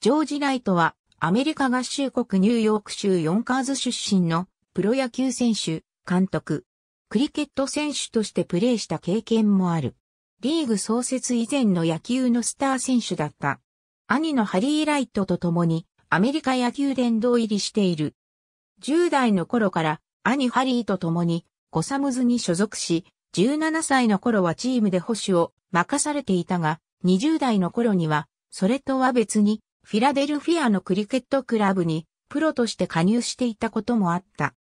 ジョージ・ライトは、アメリカ合衆国ニューヨーク州ヨンカーズ出身のプロ野球選手、監督、クリケット選手としてプレーした経験もある。リーグ創設以前の野球のスター選手だった。兄のハリー・ライトと共にアメリカ野球殿堂入りしている。10代の頃から兄ハリーと共にコサムズに所属し、17歳の頃はチームで保守を任されていたが、20代の頃にはそれとは別にフィラデルフィアのクリケットクラブにプロとして加入していたこともあった。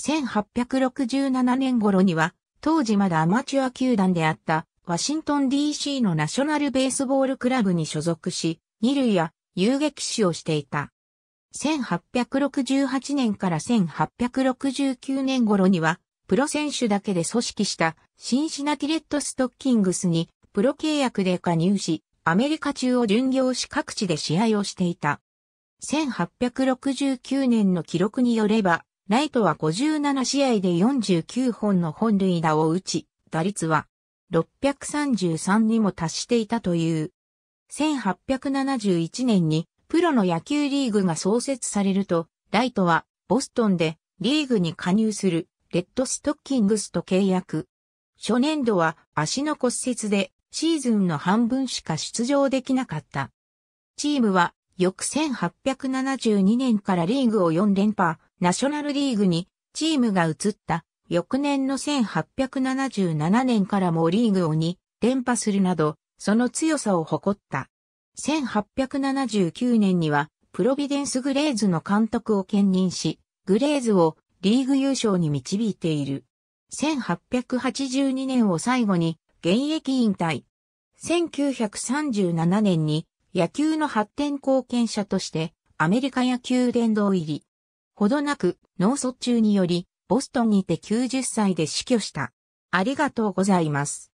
1867年頃には、当時まだアマチュア球団であったワシントン DC のナショナルベースボールクラブに所属し、二塁や遊撃士をしていた。1868年から1869年頃には、プロ選手だけで組織したシンシナティレッドストッキングスにプロ契約で加入し、アメリカ中を巡業し各地で試合をしていた。1869年の記録によれば、ライトは57試合で49本の本塁打を打ち、打率は633にも達していたという。1871年にプロの野球リーグが創設されると、ライトはボストンでリーグに加入するレッドストッキングスと契約。初年度は足の骨折でシーズンの半分しか出場できなかった。チームは翌1872年からリーグを4連覇、ナショナルリーグにチームが移った翌年の1877年からもリーグを2連覇するなど、その強さを誇った。1879年にはプロビデンス・グレーズの監督を兼任し、グレーズをリーグ優勝に導いている。1882年を最後に現役引退。1937年に野球の発展貢献者としてアメリカ野球殿堂入り。ほどなく脳卒中によりボストンにて90歳で死去した。ありがとうございます。